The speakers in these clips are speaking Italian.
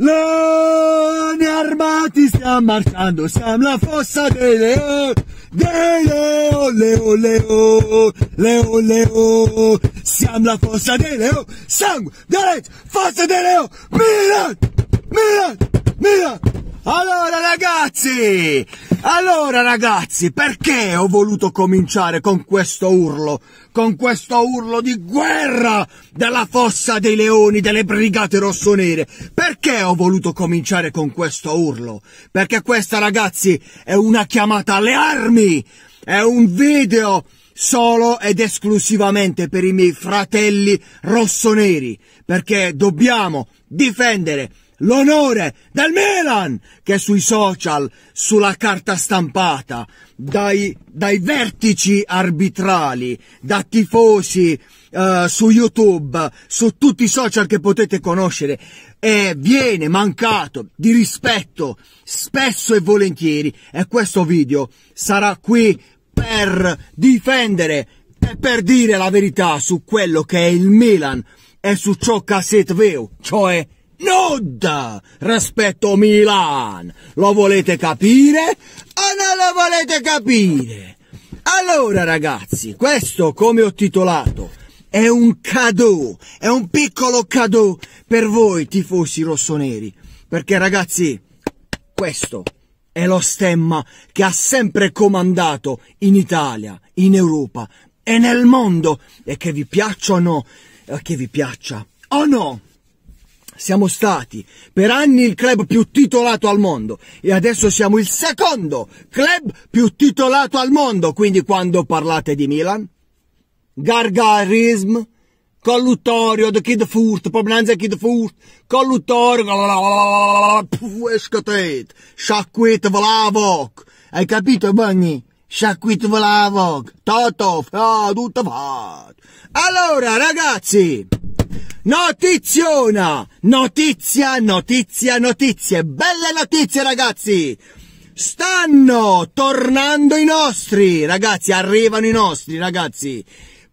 Leoni armati stiamo marciando, siamo la fossa dei leoni, dei leoni, leo, leo, leo, leo, siamo la fossa dei leoni, sangue, violenza, fossa dei leoni, Milan, Milan, Milan. Allora ragazzi, allora ragazzi, perché ho voluto cominciare con questo urlo? Con questo urlo di guerra della fossa dei leoni, delle brigate rossonere? Perché ho voluto cominciare con questo urlo? Perché questa ragazzi è una chiamata alle armi, è un video solo ed esclusivamente per i miei fratelli rossoneri, perché dobbiamo difendere l'onore del Milan che sui social, sulla carta stampata, dai, dai vertici arbitrali, da tifosi, eh, su YouTube, su tutti i social che potete conoscere, eh, viene mancato di rispetto spesso e volentieri e questo video sarà qui per difendere e per dire la verità su quello che è il Milan e su ciò che siete vero, cioè nuda rispetto Milan. Lo volete capire o ah, non lo volete capire? Allora ragazzi, questo come ho titolato è un cadeau, è un piccolo cadeau per voi tifosi rossoneri. Perché ragazzi, questo è lo stemma che ha sempre comandato in Italia, in Europa e nel mondo. E che vi piaccia o no, eh, che vi piaccia o no, siamo stati per anni il club più titolato al mondo e adesso siamo il secondo club più titolato al mondo. Quindi quando parlate di Milan, gargarism, colluttorio, the kid furt, provenanza kid furt, colluttorio, escatet, sciacquit vlavok. Hai capito, Bagni? Sciacquit vlavok, toto, fa, ah, tutto fatto. Allora, ragazzi... Notiziona! Notizia, notizia, notizie! Belle notizie, ragazzi! Stanno tornando i nostri, ragazzi, arrivano i nostri, ragazzi.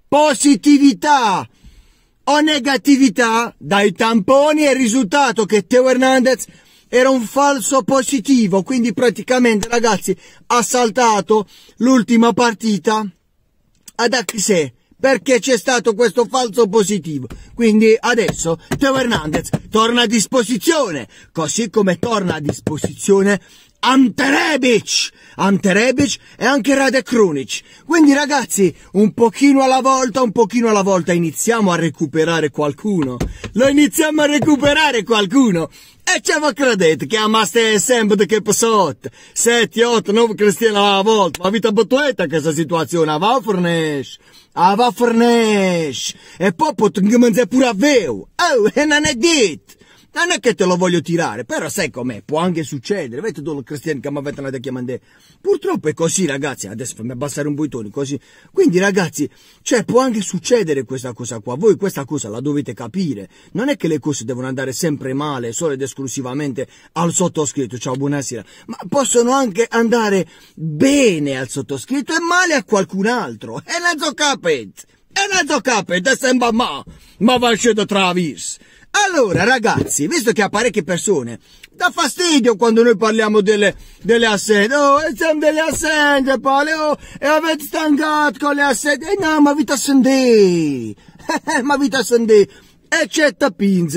Positività o negatività dai tamponi è il risultato che Teo Hernandez era un falso positivo, quindi praticamente, ragazzi, ha saltato l'ultima partita ad Axé perché c'è stato questo falso positivo. Quindi adesso Teo Hernandez torna a disposizione, così come torna a disposizione Ante Rebic! Ante Rebic e anche Rade Krunic. Quindi ragazzi, un pochino alla volta, un pochino alla volta iniziamo a recuperare qualcuno. Lo iniziamo a recuperare qualcuno. E ce va credete che amaste sempre di che passot? 7, 8, 9 cristiani alla volta. Ma vita bottueta questa situazione, va fornesh. Ava fornesh. E poi potremmo mangiare pure a veo. Oh, e non è detto. Non è che te lo voglio tirare, però sai com'è, può anche succedere. Vedete tu, Cristian, che mi avete andato a chiamare. Purtroppo è così, ragazzi. Adesso fammi abbassare un bottone, così. Quindi, ragazzi, cioè, può anche succedere questa cosa qua. Voi questa cosa la dovete capire. Non è che le cose devono andare sempre male, solo ed esclusivamente al sottoscritto. Ciao, buonasera. Ma possono anche andare bene al sottoscritto e male a qualcun altro. E la zo capit. E mezzo capo, te sembra ma, ma va scedo travis. Allora, ragazzi, visto che a parecchie persone dà fastidio quando noi parliamo delle, delle assette, oh, siamo delle assette, pale, oh, e avete stancato con le assette, eh, no, ma vi t'assendi, ma vi t'assendi, eccetto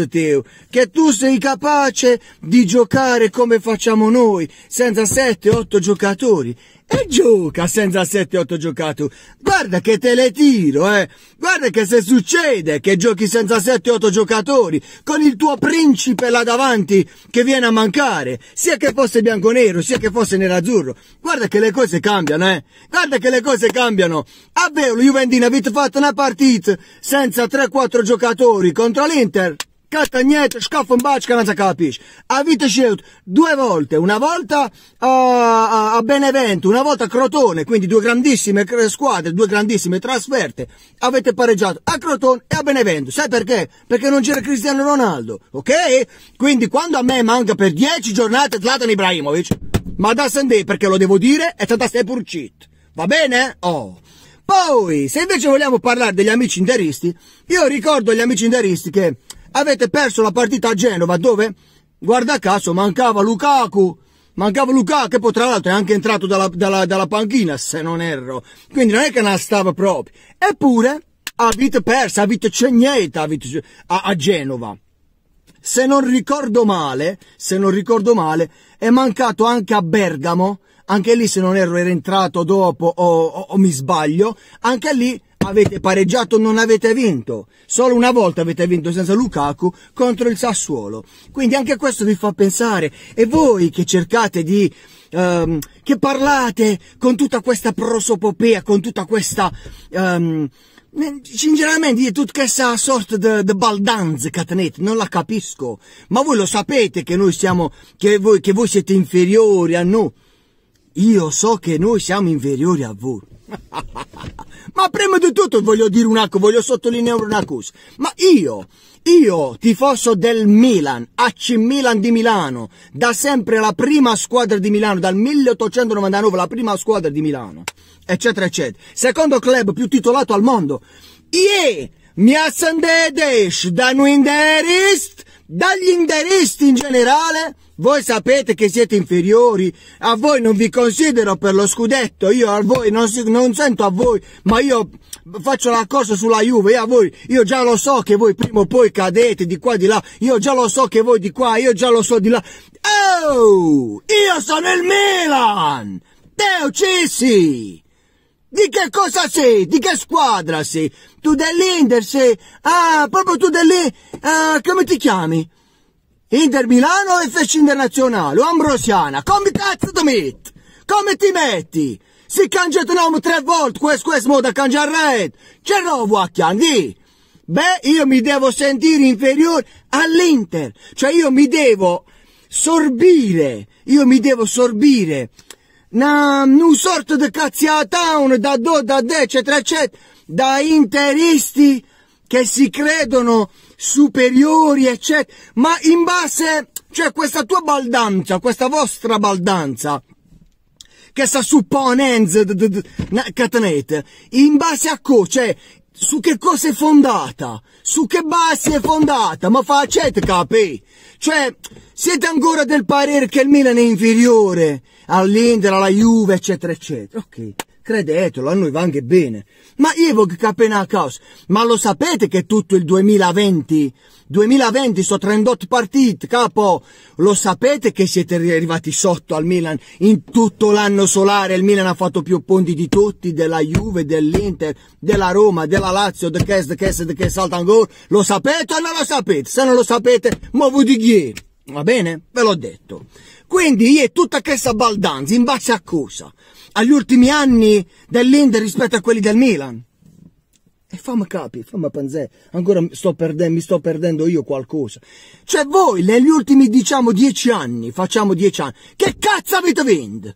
Teo, che tu sei capace di giocare come facciamo noi, senza 7-8 giocatori, e gioca senza 7-8 giocato. Guarda che te le tiro, eh. Guarda che se succede che giochi senza 7-8 giocatori, con il tuo principe là davanti che viene a mancare, sia che fosse bianco-nero, sia che fosse nero-azzurro. Guarda che le cose cambiano, eh. Guarda che le cose cambiano. A vero, Juventino, avete fatto una partita senza 3-4 giocatori contro l'Inter. Catta indietro, scoffo in bacca, non si capisce. Avete scelto due volte, una volta a, a Benevento, una volta a Crotone, quindi due grandissime squadre, due grandissime trasferte. Avete pareggiato a Crotone e a Benevento. Sai perché? Perché non c'era Cristiano Ronaldo, ok? Quindi quando a me manca per dieci giornate Zlatan Ibrahimovic, ma da Sunday perché lo devo dire e tanta sei pur cheat. Va bene? Oh. Poi, se invece vogliamo parlare degli amici interisti, io ricordo agli amici interisti che avete perso la partita a Genova dove, guarda caso, mancava Lukaku. Mancava Lukaku che poi tra l'altro è anche entrato dalla, dalla, dalla panchina, se non erro. Quindi non è che non stava proprio. Eppure avete perso, avete cegneta avete, a, a Genova se non ricordo male, se non ricordo male, è mancato anche a Bergamo, anche lì se non erro era entrato dopo o, o, o mi sbaglio, anche lì avete pareggiato, non avete vinto. Solo una volta avete vinto senza Lukaku contro il Sassuolo. Quindi anche questo vi fa pensare. E voi che cercate di... Um, che parlate con tutta questa prosopopea, con tutta questa... Um, Sinceramente, io tutta questa sorta di, di baldanza catenate non la capisco. Ma voi lo sapete che noi siamo, che voi, che voi siete inferiori a noi. Io so che noi siamo inferiori a voi. Ma prima di tutto voglio dire una cosa, voglio sottolineare una cosa. Ma io, io, tifoso del Milan, AC Milan di Milano, da sempre la prima squadra di Milano, dal 1899 la prima squadra di Milano, eccetera, eccetera. Secondo club più titolato al mondo. Ie, mi ascendete da noi inderist, dagli interisti in generale, voi sapete che siete inferiori, a voi non vi considero per lo scudetto, io a voi non, si, non sento a voi, ma io faccio la corsa sulla Juve, io a voi, io già lo so che voi prima o poi cadete di qua di là, io già lo so che voi di qua, io già lo so di là. Oh, io sono il Milan! Teo Cissi! Di che cosa sei? Di che squadra sei? Tu dell'Inter sei? Ah, proprio tu dell'Inter... Ah, come ti chiami? Inter Milano e FC Internazionale, Ambrosiana, come cazzo ti metti? Come ti metti? Si cangia il nome tre volte, questo, questo, modo a cambiare red. c'è Ce l'ho, Guacchiandi. Beh, io mi devo sentire inferiore all'Inter. Cioè, io mi devo sorbire, io mi devo sorbire una, un sorto di cazziatown da do, da de, eccetera, eccetera, da interisti che si credono superiori, eccetera, ma in base, cioè questa tua baldanza, questa vostra baldanza, che sta supponendo, tenete, in base a cosa, cioè, su che cosa è fondata? Su che base è fondata? Ma facete capire? Cioè, siete ancora del parere che il Milan è inferiore all'Inter, alla Juve, eccetera, eccetera. Ok. Credetelo, a noi va anche bene. Ma io voglio Ivog Capenacaus, ma lo sapete che tutto il 2020, 2020 sono 38 partite, capo, lo sapete che siete arrivati sotto al Milan in tutto l'anno solare, il Milan ha fatto più punti di tutti, della Juve, dell'Inter, della Roma, della Lazio, de Kes, de Kes, de Kes, Altangor, lo sapete o non lo sapete? Se non lo sapete, muovo di ieri. Va bene? Ve l'ho detto. Quindi è tutta questa baldanza in base a cosa? agli ultimi anni dell'Inter rispetto a quelli del Milan. E fammi capire, fammi panzè, ancora sto mi sto perdendo io qualcosa. Cioè voi negli ultimi diciamo dieci anni, facciamo dieci anni, che cazzo avete vinto?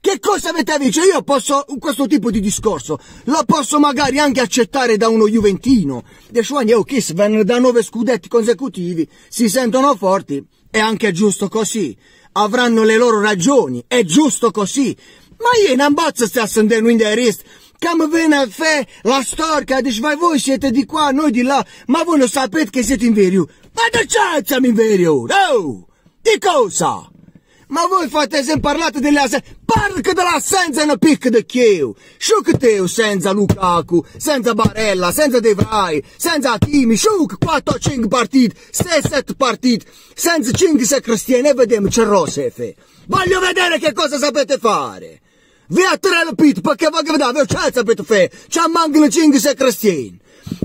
Che cosa avete vinto? Cioè io posso, questo tipo di discorso, lo posso magari anche accettare da uno juventino. De Schwagni oh, e Kiss vanno da nove scudetti consecutivi, si sentono forti, è anche giusto così. Avranno le loro ragioni, è giusto così. Ma ei, n-am bat să stea să îndemnui de rest. Cam vena fe la storca, deci vai voi siete di qua, noi di là, ma voi lo sapete che siete in veriu. Ma da ce siamo in veriu? Oh! Di cosa? Ma voi fate se parlate delle assenze, parla che della assenza è una picca di chieu. Sciucateu senza Lukaku, senza Barella, senza De Vrij, senza Timi, sciuc 4-5 partite, 6-7 partite, senza 5-6 cristiane, e vediamo ce rosse Voglio vedere che cosa sapete fare. Вие трябва да питате, пък е въгъвда, вие чай се питате, чай мангли чинги се кръстин.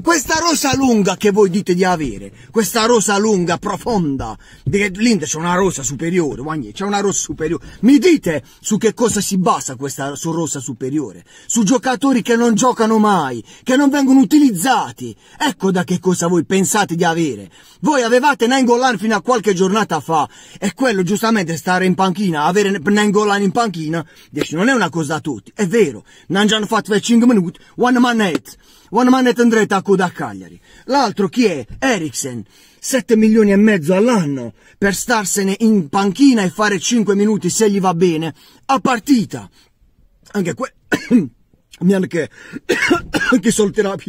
Questa rosa lunga che voi dite di avere, questa rosa lunga, profonda, Linda c'è una rosa superiore, c'è una rosa superiore. Mi dite su che cosa si basa questa su rosa superiore? Su giocatori che non giocano mai, che non vengono utilizzati. Ecco da che cosa voi pensate di avere. Voi avevate Nengolan fino a qualche giornata fa e quello giustamente stare in panchina, avere Nengolan in panchina, dici, non è una cosa da tutti. È vero, non ci hanno fatto 5 minuti, one man net, one man net andrete attacco da Cagliari. L'altro chi è? Eriksen. 7 milioni e mezzo all'anno per starsene in panchina e fare 5 minuti se gli va bene a partita. Anche que... anche, anche solterà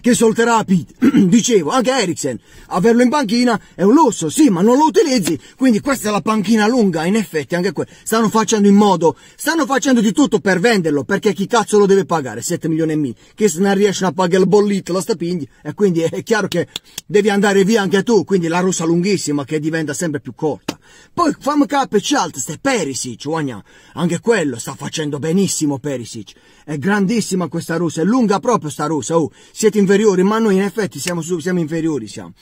che solterà Pitt. Dicevo, anche Eriksen, averlo in panchina è un lusso, sì, ma non lo utilizzi. Quindi questa è la panchina lunga, in effetti, anche quella. Stanno facendo in modo, stanno facendo di tutto per venderlo, perché chi cazzo lo deve pagare? 7 milioni e mille. Che se non riescono a pagare il bollito, la stapindi, e quindi è chiaro che devi andare via anche tu. Quindi la rossa lunghissima che diventa sempre più corta. Poi fammi capire, c'è altro, sta Perisic, guagna. Anche quello sta facendo benissimo Perisic. È grandissima questa russa, è lunga proprio sta russa, oh. Siete inferiori, ma noi in effetti siamo, siamo inferiori, siamo.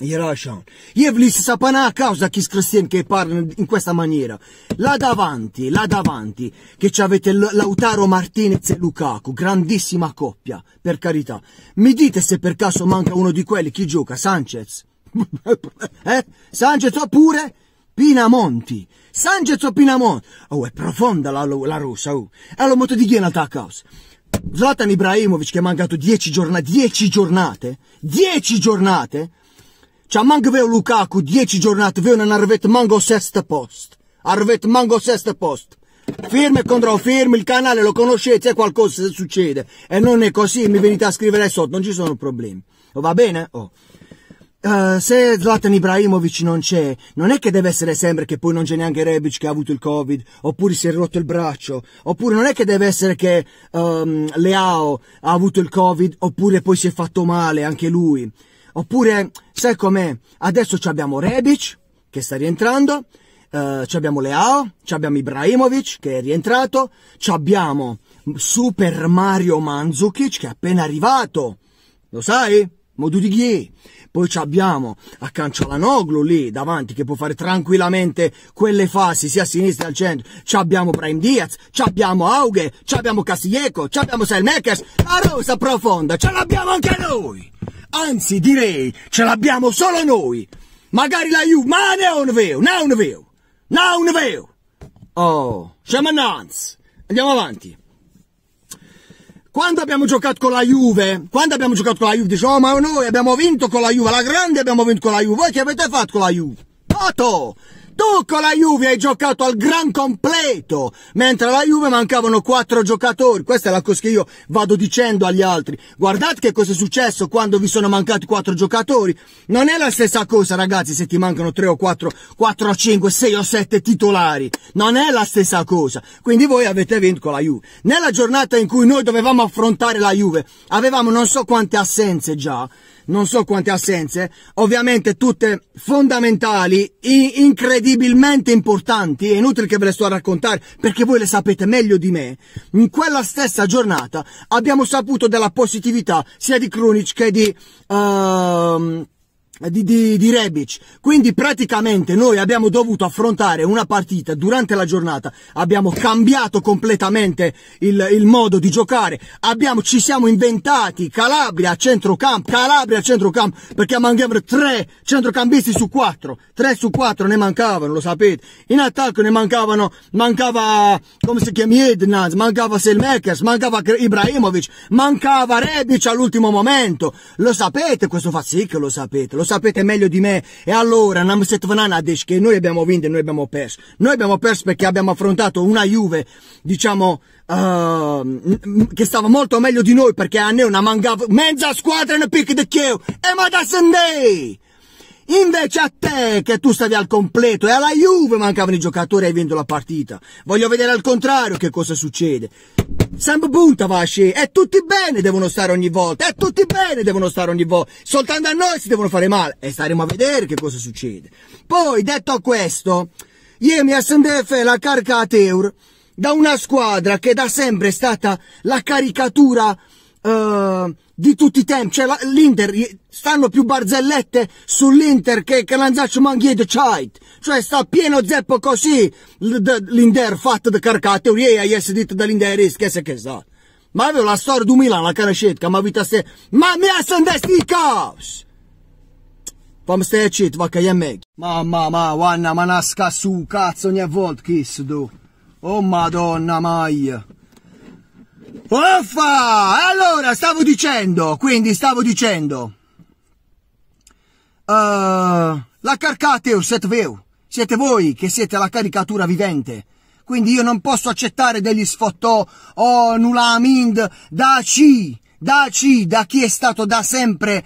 Ierashan. Ievlis sapana a causa chi cristiani che parlano in questa maniera. Là davanti, là davanti, che ci avete Lautaro Martinez e Lukaku, grandissima coppia, per carità. Mi dite se per caso manca uno di quelli, chi gioca? Sanchez? eh? Sanchez oppure Pinamonti? Sanchez o Pinamon? Oh, è profonda la, la russa, oh. Allora, molto di chi è attaccaus? Zlatan Ibrahimovic che ha mancato 10 giornate, 10 giornate, 10 giornate. Cioè, manca veo Lukaku 10 giornate, veo non arrivato manco sesto post. Arrivato manco sesto post. Firme e controfirme, il canale lo conoscete, se qualcosa succede. E non è così, mi venite a scrivere sotto, non ci sono problemi. Oh, va bene? Oh uh, se Zlatan Ibrahimovic non c'è, non è che deve essere sempre che poi non c'è neanche Rebic che ha avuto il Covid, oppure si è rotto il braccio, oppure non è che deve essere che um, Leao ha avuto il Covid, oppure poi si è fatto male anche lui. Oppure, sai com'è? Adesso abbiamo Rebic che sta rientrando, Uh, eh, abbiamo Leao, abbiamo Ibrahimovic che è rientrato, abbiamo Super Mario Mandzukic che è appena arrivato, lo sai? Modu di Ghie. Poi abbiamo a Cancialanoglu lì davanti che può fare tranquillamente quelle fasi sia a sinistra che al centro. Ci abbiamo Brian Diaz, ci abbiamo Auge, ci abbiamo Castiglieco, ci abbiamo Selmakers. La rosa profonda ce l'abbiamo anche noi. Anzi, direi, ce l'abbiamo solo noi. Magari la Juve, ma non è vero, non è vero, non è vero. Oh, siamo annanzi. Andiamo avanti. Quando abbiamo giocato con la Juve, quando abbiamo giocato con la Juve, diciamo, oh, ma noi abbiamo vinto con la Juve, la grande abbiamo vinto con la Juve, voi che avete fatto con la Juve? Toto! Tu con la Juve hai giocato al gran completo, mentre alla Juve mancavano quattro giocatori. Questa è la cosa che io vado dicendo agli altri. Guardate che cosa è successo quando vi sono mancati quattro giocatori. Non è la stessa cosa, ragazzi, se ti mancano tre o quattro, quattro o cinque, sei o sette titolari. Non è la stessa cosa. Quindi voi avete vinto con la Juve. Nella giornata in cui noi dovevamo affrontare la Juve, avevamo non so quante assenze già non so quante assenze, ovviamente tutte fondamentali, incredibilmente importanti, è inutile che ve le sto a raccontare perché voi le sapete meglio di me, in quella stessa giornata abbiamo saputo della positività sia di Krunic che di... Uh, di, di, di Rebic quindi praticamente noi abbiamo dovuto affrontare una partita durante la giornata abbiamo cambiato completamente il, il modo di giocare abbiamo, ci siamo inventati Calabria a centrocampo Calabria a centrocampo perché mancavano tre centrocampisti su quattro tre su quattro ne mancavano lo sapete in attacco ne mancavano mancava come si chiama Ednaz mancava Selmekers mancava Ibrahimovic mancava Rebic all'ultimo momento lo sapete questo fa sì che lo sapete lo sapete meglio di me. E allora Namset Vanana dice che noi abbiamo vinto e noi abbiamo perso. Noi abbiamo perso perché abbiamo affrontato una Juve, diciamo, uh, che stava molto meglio di noi perché a noi una mancava mezza squadra nel pick di Chievo. E ma da Sunday! Invece a te che tu stavi al completo e alla Juve mancavano i giocatori e hai vinto la partita. Voglio vedere al contrario che cosa succede. San Bunta Vasci, e tutti bene devono stare ogni volta, e tutti bene devono stare ogni volta, soltanto a noi si devono fare male, e staremo a vedere che cosa succede. Poi, detto questo, ieri a SNDF la carca a Teur da una squadra che da sempre è stata la caricatura uh, di tutti i tempi. Cioè, la, l'Inter, stanno più barzellette sull'Inter che, che l'Anzaccio Manghiedo Chait. Cioè, sta pieno zeppo così l'Inter fatto da carcate, e a essere detto dall'Inter, che se che sa. Ma avevo la storia di Milan, la conoscete, ma vita se... Ma mi ha sentito il caos! Vam stai a cit, va che è meglio. Mamma, ma, Wanna, ma nasca su, cazzo, ogni volta, chi tu. Oh, madonna, maia! Uffa! Allora, stavo dicendo, quindi stavo dicendo... Uh, la carcateu set veu. Siete voi che siete la caricatura vivente. Quindi io non posso accettare degli sfottò o oh, nulamind daci, daci, da chi è stato da sempre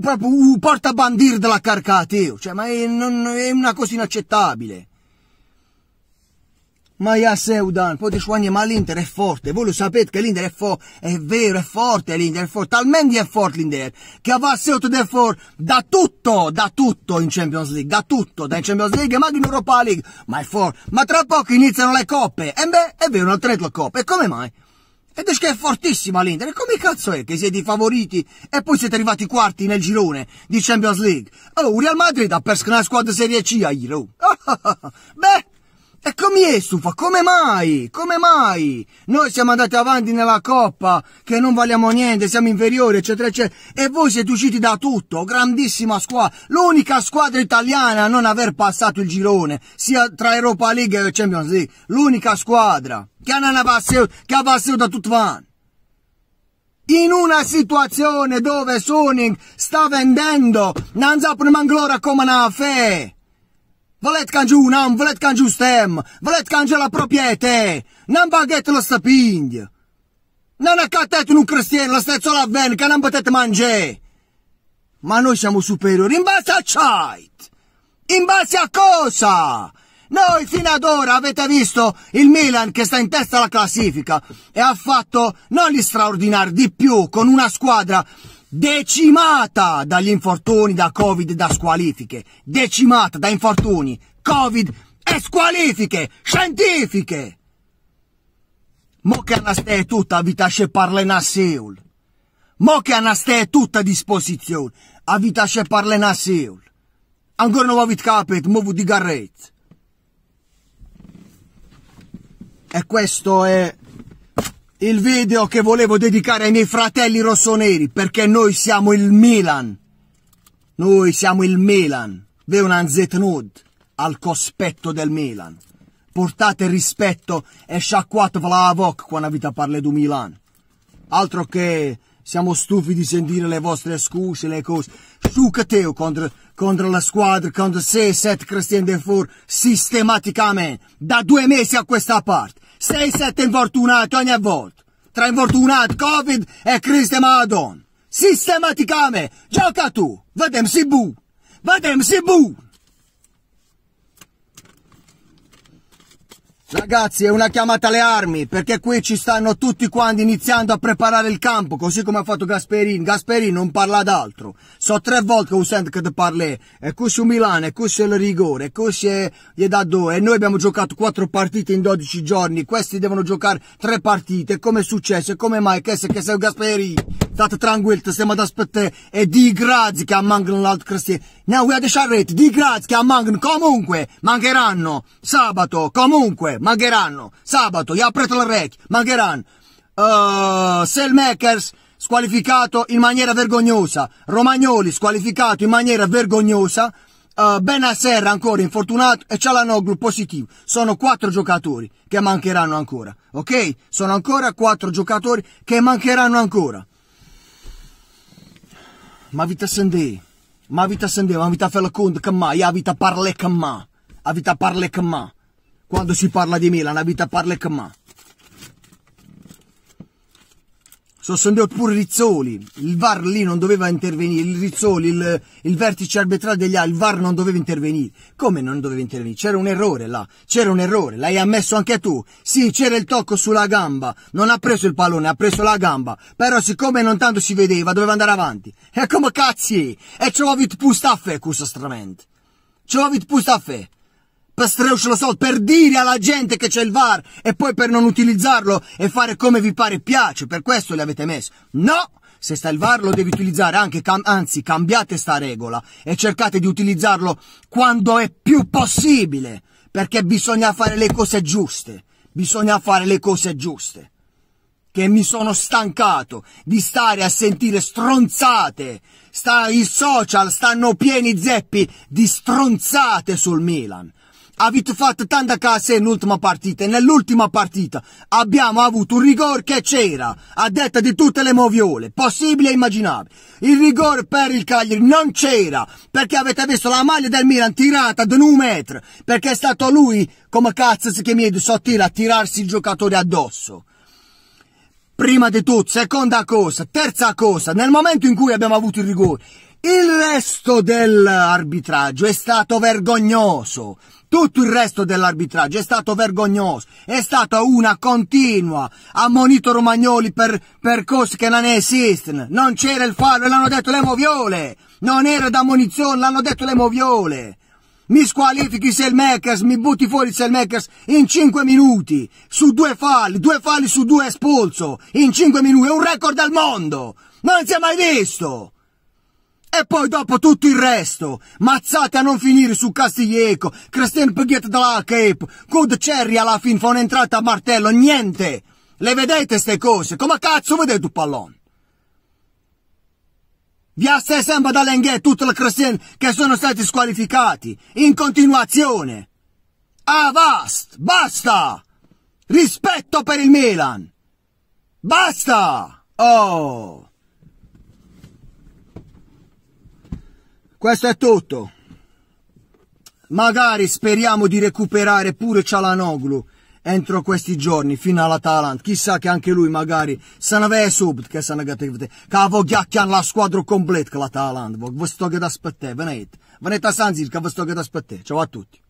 proprio un portabandir della carcateu. Cioè, ma è, non, è una cosa inaccettabile. Ma Iasseudan, potete dice ma l'Inter è forte, voi lo sapete che l'Inter è forte, è vero, è forte l'Inter, è forte, talmente è forte l'Inter, che ha sotto di forte da tutto, da tutto in Champions League, da tutto, da in Champions League, ma anche in Europa League, ma è forte, ma tra poco iniziano le coppe, e beh, è vero, non la coppa, e come mai? E dici che è fortissima l'Inter, e come cazzo è che siete i favoriti e poi siete arrivati quarti nel girone di Champions League? Allora, Real Madrid ha perso una squadra Serie C a Euro. beh... E come è estufa, come mai? Come mai? Noi siamo andati avanti nella coppa, che non valiamo niente, siamo inferiori, eccetera, eccetera. E voi siete usciti da tutto, grandissima squadra, l'unica squadra italiana a non aver passato il girone, sia tra Europa League e Champions League. L'unica squadra che ha passato, che ha passato da tutto van. In una situazione dove Sonic sta vendendo, non sa prima ancora come una fe. Vletkan giù nam, vletkan giù stem, volete vletkan la proprietà, non baghet la stăpindi. non am un cristiano, la o la ven, che non potete mangiare. Ma noi siamo superiori, in base a chat, in base a cosa? Noi fino ad ora avete visto il Milan che sta in testa alla classifica e ha fatto non gli straordinari, di più, con una squadra decimata dagli infortuni, da Covid, da squalifiche, decimata da infortuni, Covid e squalifiche scientifiche. Mo che Anastè è tutta vita se parla a Seul. Mo che Anastè è tutta a disposizione, a vita se parla a Seul. Ancora non avete capito, mo di digarrete. E questo è il video che volevo dedicare ai miei fratelli rossoneri perché noi siamo il Milan. Noi siamo il Milan. Ve un Zetnud al cospetto del Milan. Portate rispetto e sciacquate la voc quando avete parla di Milan. Altro che siamo stufi di sentire le vostre scuse, le cose. Sciucateo contro, contro la squadra, contro 6-7 Christian Defour, sistematicamente, da due mesi a questa parte sei sette infortunati ogni volta. Tra infortunati, Covid e Cristo Madonna. Sistematicamente, gioca tu. Vedem si bu. Vedem si bu. Ragazzi è una chiamata alle armi perché qui ci stanno tutti quanti iniziando a preparare il campo così come ha fatto Gasperin. Gasperin non parla d'altro. So tre volte che ho sentito che parli e questo è Milano, e questo è il rigore, e questo è da due. E noi abbiamo giocato quattro partite in dodici giorni, questi devono giocare tre partite. Come è successo? E come mai? Che se, che sei Gasperin? State tranquilli, te stiamo ad aspettare. E di grazie che mancano l'altro cristiano. Ne vuoi lasciare, di grazie che mancano. Comunque, mancheranno. Sabato, comunque, mancheranno. Sabato, gli aprete le orecchie, mancheranno. Uh, Sellmakers squalificato in maniera vergognosa. Romagnoli squalificato in maniera vergognosa. Uh, Benasser ancora infortunato e Cialanoglu positivo. Sono quattro giocatori che mancheranno ancora, ok? Sono ancora quattro giocatori che mancheranno ancora ma vita sende, ma vita sende, ma vita felcund che me, a vita parle che me, a vita parle con me. Quando si parla di Milan, a vita parle con me. sono sospendeva pure Rizzoli, il VAR lì non doveva intervenire, il Rizzoli, il, il vertice arbitrale degli altri, il VAR non doveva intervenire. Come non doveva intervenire? C'era un errore là, c'era un errore, l'hai ammesso anche tu. Sì, c'era il tocco sulla gamba, non ha preso il pallone, ha preso la gamba, però siccome non tanto si vedeva doveva andare avanti. E come cazzi? E ci ho c'ho avit pustaffe questo strumento. Ci strament. C'ho avit pustaffe per streuscelo soldi, per dire alla gente che c'è il VAR e poi per non utilizzarlo e fare come vi pare e piace, per questo li avete messo. No! Se sta il VAR lo devi utilizzare anche, cam anzi cambiate sta regola e cercate di utilizzarlo quando è più possibile, perché bisogna fare le cose giuste, bisogna fare le cose giuste che mi sono stancato di stare a sentire stronzate. Sta, I social stanno pieni zeppi di stronzate sul Milan. Avete fatto tanta cassa in ultima partita e nell'ultima partita abbiamo avuto un rigore che c'era, a detta di tutte le moviole, possibile e immaginabile. Il rigore per il Cagliari non c'era, perché avete visto la maglia del Milan tirata da un metro, perché è stato lui, come cazzo si chiama, sottile a tirarsi il giocatore addosso. Prima di tutto, seconda cosa, terza cosa, nel momento in cui abbiamo avuto il rigore, il resto dell'arbitraggio è stato vergognoso, tutto il resto dell'arbitraggio è stato vergognoso, è stata una continua, ha monito Romagnoli per cose che non esistono, non c'era il fallo, l'hanno detto le moviole, non era da munizione, l'hanno detto le moviole. Mi squalifichi se il Makers, mi butti fuori se il Makers in 5 minuti, su due falli, due falli su due espulso, in 5 minuti, è un record al mondo, non si è mai visto! E poi dopo tutto il resto. Mazzate a non finire su Castiglieco, Cristian Paghet dalla Cape, Good Cherry alla fin fa un'entrata a martello, niente. Le vedete ste cose? Come cazzo vedete un pallone? Vi assai sempre da Lenghe tutte le cristiani che sono stati squalificati, in continuazione. Avast! Ah, basta! Rispetto per il Milan! Basta! Oh! Questo è tutto. Magari speriamo di recuperare pure Cialanoglu entro questi giorni fino all'Atalant. Chissà che anche lui magari se ne vede subito che se ne gătește. cavo vă la squadra completa con l'Atalant. Vă sto che da spătte. Venite. Venite a San Zir, că vă sto che da spătte. Ciao a tutti.